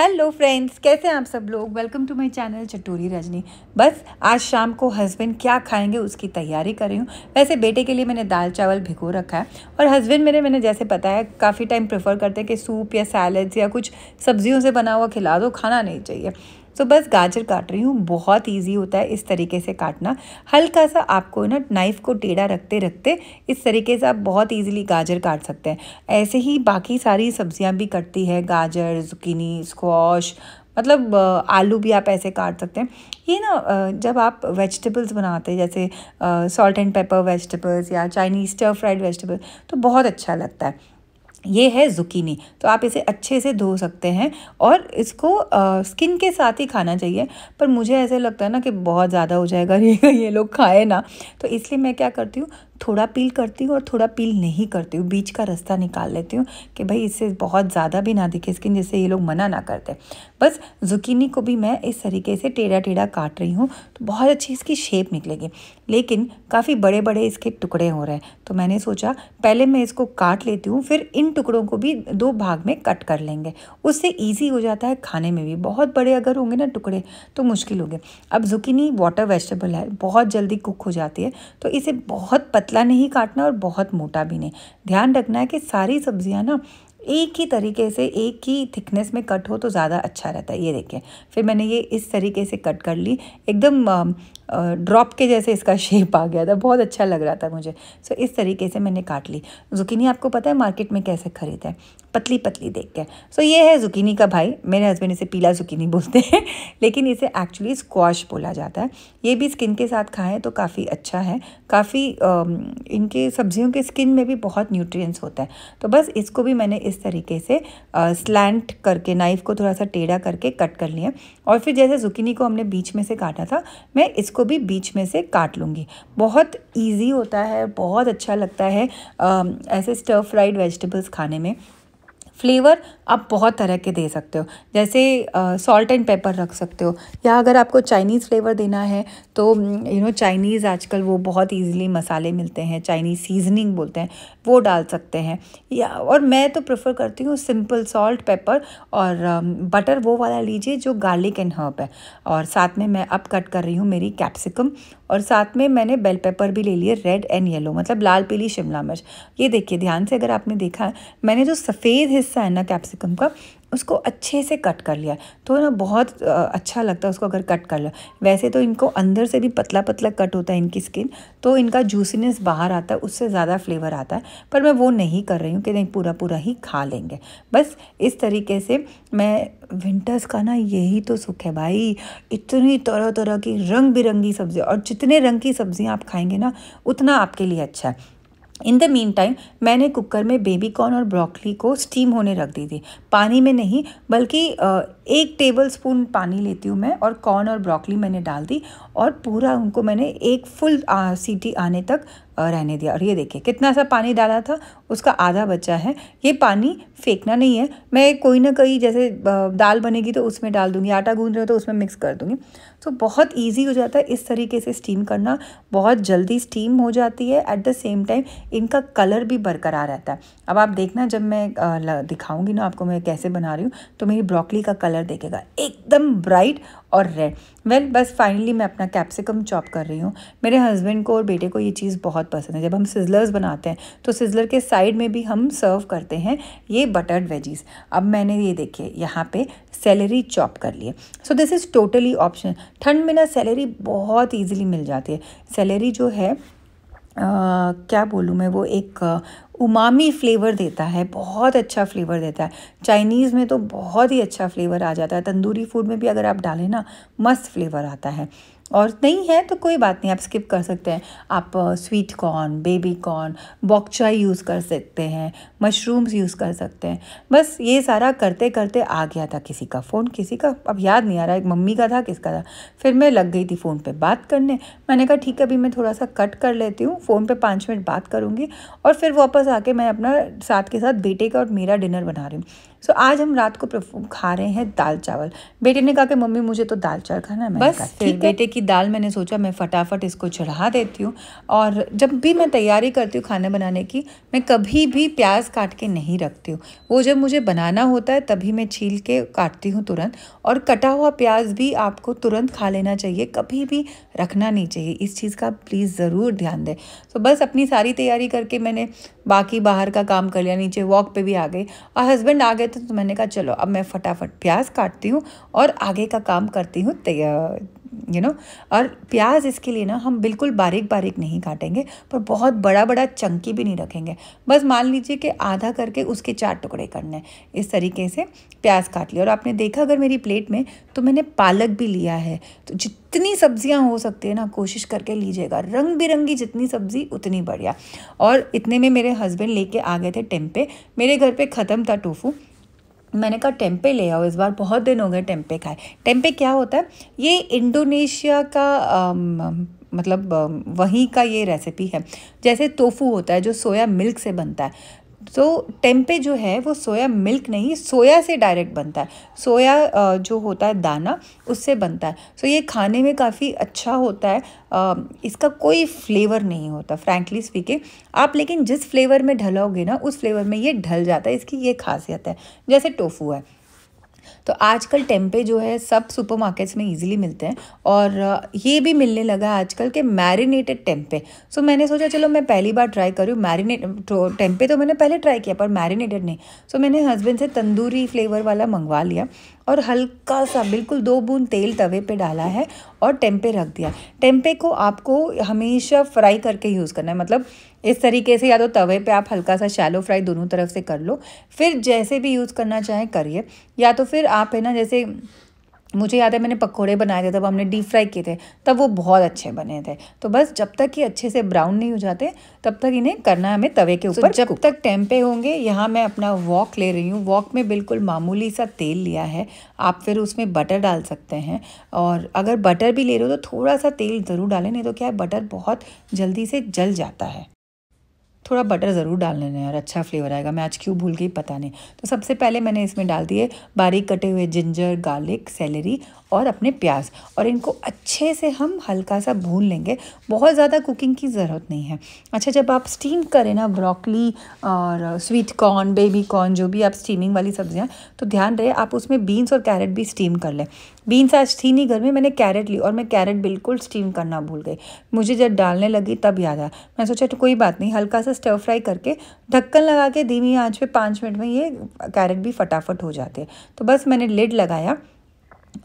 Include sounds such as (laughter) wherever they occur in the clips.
Hello friends कैसे हैं आप सब लोग welcome to my channel Chatori Rajni बस आज शाम को हस्बैंड क्या खाएंगे उसकी तैयारी कर रही हूँ वैसे बेटे के लिए मैंने दाल चावल भिगो रखा है और हस्बैंड मेरे मैंने जैसे पता है काफ़ी टाइम प्रेफर करते हैं कि सूप या सैलड्स या कुछ सब्जियों से बना हुआ खिला दो खाना नहीं चाहिए तो बस गाजर काट रही हूँ बहुत ईजी होता है इस तरीके से काटना हल्का सा आपको ना नाइफ़ को टेढ़ा रखते रखते इस तरीके से आप बहुत ईजिली गाजर काट सकते हैं ऐसे ही बाकी सारी सब्जियाँ भी कटती है गाजर जुकीनी स्क्वाश मतलब आलू भी आप ऐसे काट सकते हैं ये ना जब आप वेजिटेबल्स बनाते हैं जैसे सॉल्ट एंड पेपर वेजिटेबल्स या चाइनीज़ स्टर फ्राइड वेजिटेबल तो बहुत अच्छा लगता है ये है ज़ुकीनी तो आप इसे अच्छे से धो सकते हैं और इसको आ, स्किन के साथ ही खाना चाहिए पर मुझे ऐसे लगता है ना कि बहुत ज़्यादा हो जाएगा ये (laughs) ये लोग खाए ना तो इसलिए मैं क्या करती हूँ थोड़ा पील करती हूँ और थोड़ा पील नहीं करती हूँ बीच का रास्ता निकाल लेती हूँ कि भाई इससे बहुत ज़्यादा भी ना दिखे स्किन जैसे ये लोग मना ना करते बस जुकीनी को भी मैं इस तरीके से टेढ़ा टेढ़ा काट रही हूँ तो बहुत अच्छी इसकी शेप निकलेगी लेकिन काफ़ी बड़े बड़े इसके टुकड़े हो रहे हैं तो मैंने सोचा पहले मैं इसको काट लेती हूँ फिर इन टुकड़ों को भी दो भाग में कट कर लेंगे उससे ईजी हो जाता है खाने में भी बहुत बड़े अगर होंगे ना टुकड़े तो मुश्किल होंगे अब जुकीनी वाटर वेजिटेबल है बहुत जल्दी कुक हो जाती है तो इसे बहुत पतला नहीं काटना और बहुत मोटा भी नहीं ध्यान रखना है कि सारी सब्जियां ना एक ही तरीके से एक ही थिकनेस में कट हो तो ज़्यादा अच्छा रहता है ये देखें फिर मैंने ये इस तरीके से कट कर ली एकदम ड्रॉप के जैसे इसका शेप आ गया था बहुत अच्छा लग रहा था मुझे सो इस तरीके से मैंने काट ली जुकीनी आपको पता है मार्केट में कैसे खरीदते हैं पतली पतली देख के सो ये है जुकीनी का भाई मेरे हस्बैंड इसे पीला जुकीनी (laughs) बोलते हैं लेकिन इसे एक्चुअली स्क्वाश बोला जाता है ये भी स्किन के साथ खाएँ तो काफ़ी अच्छा है काफ़ी इनके सब्जियों के स्किन में भी बहुत न्यूट्रिएंट्स होता है तो बस इसको भी मैंने इस तरीके से स्लैंट करके नाइफ़ को थोड़ा सा टेढ़ा करके कट कर लिया और फिर जैसे जुकीनी को हमने बीच में से काटा था मैं इसको भी बीच में से काट लूँगी बहुत ईजी होता है बहुत अच्छा लगता है ऐसे स्टर फ्राइड वेजिटेबल्स खाने में फ्लेवर आप बहुत तरह के दे सकते हो जैसे सॉल्ट एंड पेपर रख सकते हो या अगर आपको चाइनीज़ फ्लेवर देना है तो यू नो चाइनीज़ आजकल वो बहुत ईजिली मसाले मिलते हैं चाइनीज़ सीजनिंग बोलते हैं वो डाल सकते हैं या और मैं तो प्रेफर करती हूँ सिंपल सॉल्ट पेपर और बटर वो वाला लीजिए जो गार्लिक एंड हर्ब है और साथ में मैं अब कट कर रही हूँ मेरी कैप्सिकम और साथ में मैंने बेल पेपर भी ले लिए रेड एंड येलो मतलब लाल पीली शिमला मिर्च ये देखिए ध्यान से अगर आपने देखा मैंने जो सफ़ेद हिस्सा है ना कैप्सिकम का उसको अच्छे से कट कर लिया तो ना बहुत अच्छा लगता है उसको अगर कट कर लिया वैसे तो इनको अंदर से भी पतला पतला कट होता है इनकी स्किन तो इनका जूसीनेस बाहर आता है उससे ज़्यादा फ्लेवर आता है पर मैं वो नहीं कर रही हूँ कि नहीं पूरा पूरा ही खा लेंगे बस इस तरीके से मैं विंटर्स का ना यही तो सुख है भाई इतनी तरह तरह की रंग बिरंगी सब्ज़ियाँ और जितने रंग की सब्ज़ियाँ आप खाएंगे ना उतना आपके लिए अच्छा है इन द मीन टाइम मैंने कुकर में बेबी कॉर्न और ब्रोकली को स्टीम होने रख दी थी पानी में नहीं बल्कि एक टेबल स्पून पानी लेती हूँ मैं और कॉर्न और ब्रोकली मैंने डाल दी और पूरा उनको मैंने एक फुल आ, सीटी आने तक रहने दिया और ये देखिए कितना सा पानी डाला था उसका आधा बचा है ये पानी फेंकना नहीं है मैं कोई ना कोई जैसे दाल बनेगी तो उसमें डाल दूँगी आटा गूंद रहे हो तो उसमें मिक्स कर दूँगी तो बहुत ईजी हो जाता है इस तरीके से स्टीम करना बहुत जल्दी स्टीम हो जाती है एट द सेम टाइम इनका कलर भी बरकरार रहता है अब आप देखना जब मैं दिखाऊँगी ना आपको मैं कैसे बना रही हूँ तो मेरी ब्रॉकली का कलर कलर देखेगा एकदम ब्राइट और रेड वेल well, बस फाइनली मैं अपना कैप्सिकम चॉप कर रही हूँ मेरे हस्बैंड को और बेटे को ये चीज़ बहुत पसंद है जब हम सिजलर्स बनाते हैं तो सिजलर के साइड में भी हम सर्व करते हैं ये बटर्ड वेजीज अब मैंने ये देखिए यहाँ पे सैलरी चॉप कर लिए so this is totally option ठंड में ना सैलरी बहुत ईजिली मिल जाती है सैलरी जो है Uh, क्या बोलूँ मैं वो एक उमामी फ्लेवर देता है बहुत अच्छा फ्लेवर देता है चाइनीज़ में तो बहुत ही अच्छा फ्लेवर आ जाता है तंदूरी फूड में भी अगर आप डालें ना मस्त फ्लेवर आता है और नहीं है तो कोई बात नहीं आप स्किप कर सकते हैं आप sweet corn baby corn bok choy use कर सकते हैं मशरूम्स यूज़ कर सकते हैं बस ये सारा करते करते आ गया था किसी का फ़ोन किसी का अब याद नहीं आ रहा एक मम्मी का था किसका था फिर मैं लग गई थी फ़ोन पे बात करने मैंने कहा ठीक है अभी मैं थोड़ा सा कट कर लेती हूँ फ़ोन पे पाँच मिनट बात करूँगी और फिर वापस वापस आके मैं अपना साथ के साथ बेटे का और मेरा डिनर बना रही हूँ सो so, आज हम रात को खा रहे हैं दाल चावल बेटे ने कहा कि मम्मी मुझे तो दाल चावल खाना है बस फिर बेटे की दाल मैंने सोचा मैं फटाफट इसको चढ़ा देती हूँ और जब भी मैं तैयारी करती हूँ खाना बनाने की मैं कभी भी प्याज काट के नहीं रखती हूँ वो जब मुझे बनाना होता है तभी मैं छील के काटती हूँ तुरंत और कटा हुआ प्याज भी आपको तुरंत खा लेना चाहिए कभी भी रखना नहीं चाहिए इस चीज़ का प्लीज़ ज़रूर ध्यान दें सो तो so, बस अपनी सारी तैयारी करके मैंने बाकी बाहर का काम कर लिया नीचे वॉक पे भी आ गए और हस्बैंड आ गए थे तो, तो मैंने कहा चलो अब मैं फटाफट प्याज काटती हूँ और आगे का काम करती हूँ तैयार यू नो और प्याज इसके लिए ना हम बिल्कुल बारीक बारीक नहीं काटेंगे पर बहुत बड़ा बड़ा चंकी भी नहीं रखेंगे बस मान लीजिए कि आधा करके उसके चार टुकड़े करने हैं इस तरीके से प्याज काट लिया और आपने देखा अगर मेरी प्लेट में तो मैंने पालक भी लिया है तो जितनी सब्जियां हो सकती है ना कोशिश करके लीजिएगा रंग बिरंगी जितनी सब्जी उतनी बढ़िया और इतने में मेरे हस्बैंड लेके आ गए थे टेम्पे मेरे घर पे ख़त्म था टोफू मैंने कहा टेम्पे ले आओ इस बार बहुत दिन हो गए टेम्पे खाए टेम्पे क्या होता है ये इंडोनेशिया का आ, मतलब वहीं का ये रेसिपी है जैसे टोफू होता है जो सोया मिल्क से बनता है सो so, टेम्पे जो है वो सोया मिल्क नहीं सोया से डायरेक्ट बनता है सोया जो होता है दाना उससे बनता है सो so, ये खाने में काफ़ी अच्छा होता है इसका कोई फ्लेवर नहीं होता फ्रैंकली स्पीकिंग आप लेकिन जिस फ्लेवर में ढलाओगे ना उस फ्लेवर में ये ढल जाता है इसकी ये खासियत है जैसे टोफू है तो आजकल टेम्पे जो है सब सुपरमार्केट्स में इजीली मिलते हैं और ये भी मिलने लगा है आजकल के मैरिनेटेड टेम्पे सो मैंने सोचा चलो मैं पहली बार ट्राई करूँ मैरिनेट तो टेम्पे तो मैंने पहले ट्राई किया पर मैरिनेटेड नहीं सो मैंने हस्बैंड से तंदूरी फ्लेवर वाला मंगवा लिया और हल्का सा बिल्कुल दो बूंद तेल तवे पे डाला है और टेम्पे रख दिया टेम्पे को आपको हमेशा फ्राई करके यूज़ करना है मतलब इस तरीके से या तो तवे पे आप हल्का सा शैलो फ्राई दोनों तरफ से कर लो फिर जैसे भी यूज़ करना चाहें करिए या तो फिर आप है ना जैसे मुझे याद है मैंने पकोड़े बनाए थे तब हमने डीप फ्राई किए थे तब वो बहुत अच्छे बने थे तो बस जब तक ये अच्छे से ब्राउन नहीं हो जाते तब तक इन्हें करना है हमें तवे के तो ऊपर so, जब तक टेम्पे होंगे यहाँ मैं अपना वॉक ले रही हूँ वॉक में बिल्कुल मामूली सा तेल लिया है आप फिर उसमें बटर डाल सकते हैं और अगर बटर भी ले रहे हो तो थोड़ा सा तेल ज़रूर डालें नहीं तो क्या है बटर बहुत जल्दी से जल जाता है थोड़ा बटर ज़रूर डाल लेना और अच्छा फ्लेवर आएगा मैं आज क्यों भूल गई पता नहीं तो सबसे पहले मैंने इसमें डाल दिए बारीक कटे हुए जिंजर गार्लिक सेलेरी और अपने प्याज और इनको अच्छे से हम हल्का सा भून लेंगे बहुत ज़्यादा कुकिंग की ज़रूरत नहीं है अच्छा जब आप स्टीम करें ना ब्रोकली और स्वीट कॉर्न बेबी कॉर्न जो भी आप स्टीमिंग वाली सब्जियाँ तो ध्यान रहे आप उसमें बीन्स और कैरेट भी स्टीम कर लें बीन्स आज थी नहीं घर में मैंने कैरेट ली और मैं कैरेट बिल्कुल स्टीम करना भूल गई मुझे जब डालने लगी तब याद आया मैं सोचा तो कोई बात नहीं हल्का सा स्टर फ्राई करके ढक्कन लगा के धीमी आंच पे पाँच मिनट में ये कैरेट भी फटाफट हो जाते हैं तो बस मैंने लिड लगाया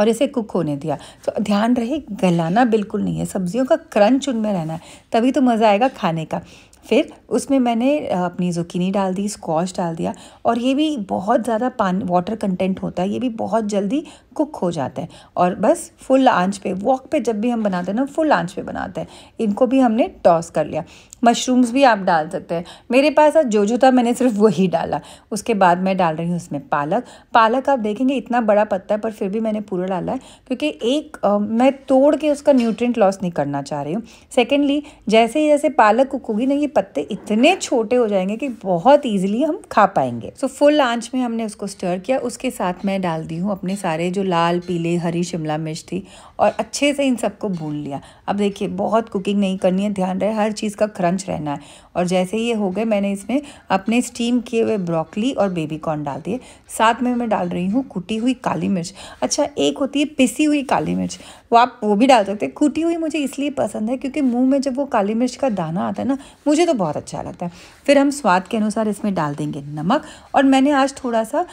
और इसे कुक होने दिया तो ध्यान रहे गलाना बिल्कुल नहीं है सब्जियों का क्रंच उनमें रहना है तभी तो मज़ा आएगा खाने का फिर उसमें मैंने अपनी जुकीनी डाल दी स्क्वाश डाल दिया और ये भी बहुत ज़्यादा पानी वाटर कंटेंट होता है ये भी बहुत जल्दी कुक हो जाता है और बस फुल आंच पे वॉक पे जब भी हम बनाते हैं ना फुल आंच पे बनाते हैं इनको भी हमने टॉस कर लिया मशरूम्स भी आप डाल सकते हैं मेरे पास आज जो जो था मैंने सिर्फ वही डाला उसके बाद मैं डाल रही हूँ उसमें पालक पालक आप देखेंगे इतना बड़ा पत्ता है पर फिर भी मैंने पूरा डाला है क्योंकि एक आ, मैं तोड़ के उसका न्यूट्रिएंट लॉस नहीं करना चाह रही हूँ सेकेंडली जैसे ही जैसे पालक कुक होगी ना ये पत्ते इतने छोटे हो जाएंगे कि बहुत ईजिली हम खा पाएंगे सो फुल आंच में हमने उसको स्टर किया उसके साथ मैं डाल दी हूँ अपने सारे जो लाल पीले हरी शिमला मिर्च थी और अच्छे से इन सबको भून लिया अब देखिए बहुत कुकिंग नहीं करनी है ध्यान रहे हर चीज़ का क्रंच रहना है और जैसे ये हो गए मैंने इसमें अपने स्टीम किए हुए ब्रोकली और बेबी कॉर्न डाल दिए साथ में मैं डाल रही हूँ कुटी हुई काली मिर्च अच्छा एक होती है पिसी हुई काली मिर्च वो आप वो भी डाल सकते हैं कुटी हुई मुझे इसलिए पसंद है क्योंकि मुँह में जब वो काली मिर्च का दाना आता है ना मुझे तो बहुत अच्छा लगता है फिर हम स्वाद के अनुसार इसमें डाल देंगे नमक और मैंने आज थोड़ा सा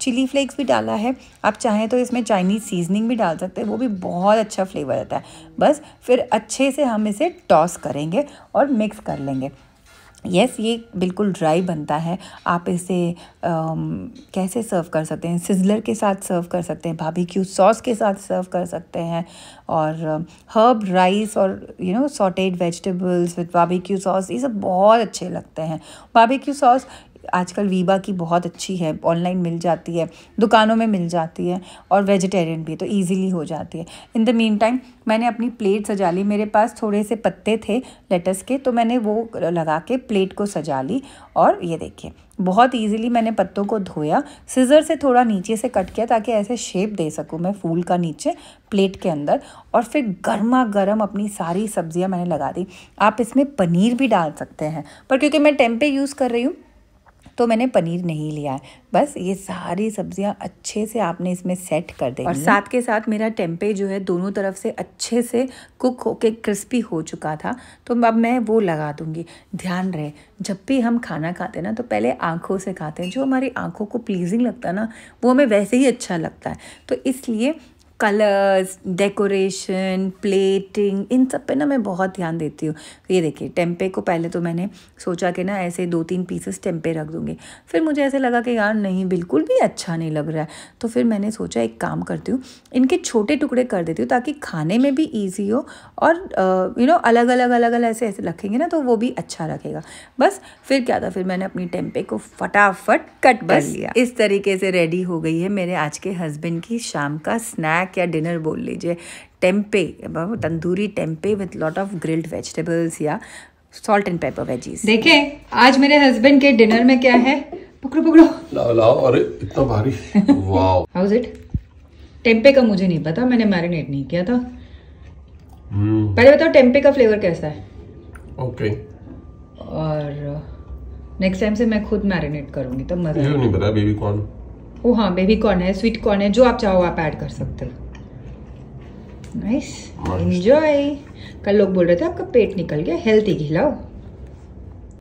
चिली फ्लेक्स भी डाला है आप चाहें तो इसमें चाइनीज़ सीजनिंग भी डाल सकते हैं वो भी बहुत अच्छा फ्लेवर आता है बस फिर अच्छे से हम इसे टॉस करेंगे और मिक्स कर लेंगे यस yes, ये बिल्कुल ड्राई बनता है आप इसे आम, कैसे सर्व कर सकते हैं सिजलर के साथ सर्व कर सकते हैं भाभी क्यू सॉस के साथ सर्व कर सकते हैं और हर्ब राइस और you know sauteed vegetables with बाबी सॉस ये सब बहुत अच्छे लगते हैं भाभी क्यू सॉस आजकल वीबा की बहुत अच्छी है ऑनलाइन मिल जाती है दुकानों में मिल जाती है और वेजिटेरियन भी तो ईजिली हो जाती है इन द मीन टाइम मैंने अपनी प्लेट सजा ली मेरे पास थोड़े से पत्ते थे लेटस के तो मैंने वो लगा के प्लेट को सजा ली और ये देखिए बहुत इजीली मैंने पत्तों को धोया सीज़र से थोड़ा नीचे से कट किया ताकि ऐसे शेप दे सकूं मैं फूल का नीचे प्लेट के अंदर और फिर गर्मा गर्म अपनी सारी सब्जियां मैंने लगा दी आप इसमें पनीर भी डाल सकते हैं पर क्योंकि मैं टेम्पे यूज़ कर रही हूँ तो मैंने पनीर नहीं लिया है बस ये सारी सब्जियाँ अच्छे से आपने इसमें सेट कर दी और साथ के साथ मेरा टेम्पे जो है दोनों तरफ से अच्छे से कुक होके क्रिस्पी हो चुका था तो अब मैं वो लगा दूँगी ध्यान रहे जब भी हम खाना खाते हैं ना तो पहले आँखों से खाते हैं जो हमारी आँखों को प्लीजिंग लगता है ना वो हमें वैसे ही अच्छा लगता है तो इसलिए कलर्स डेकोरेशन प्लेटिंग इन सब पे ना मैं बहुत ध्यान देती हूँ ये देखिए टेम्पे को पहले तो मैंने सोचा कि ना ऐसे दो तीन पीसेस टेम्पे रख दूँगी फिर मुझे ऐसे लगा कि यार नहीं बिल्कुल भी अच्छा नहीं लग रहा है तो फिर मैंने सोचा एक काम करती हूँ इनके छोटे टुकड़े कर देती हूँ ताकि खाने में भी ईजी हो और यू नो अलग अलग अलग अलग ऐसे ऐसे रखेंगे ना तो वो भी अच्छा रखेगा बस फिर क्या था फिर मैंने अपनी टेम्पे को फटाफट कट कर लिया इस तरीके से रेडी हो गई है मेरे आज के हस्बैंड की शाम का स्नैक स्नैक या डिनर बोल लीजिए tempeh tandoori tempeh with lot of grilled vegetables या सॉल्ट एंड पेपर वेजीज देखे आज मेरे हस्बैंड के डिनर में क्या है पुकड़ो पुकड़ो लाओ लाओ अरे इतना भारी wow how is it tempeh का मुझे नहीं पता मैंने मैरिनेट नहीं किया था hmm. पहले बताओ टेम्पे का फ्लेवर कैसा है ओके okay. और नेक्स्ट टाइम से मैं खुद मैरिनेट करूंगी तब मजा नहीं पता बेबी कॉर्न ओ हाँ बेबी कॉर्न है स्वीट कॉर्न है जो आप चाहो आप ऐड कर सकते हो नाइस एंजॉय कल लोग बोल रहे थे आपका पेट निकल गया हेल्थी खिलाओ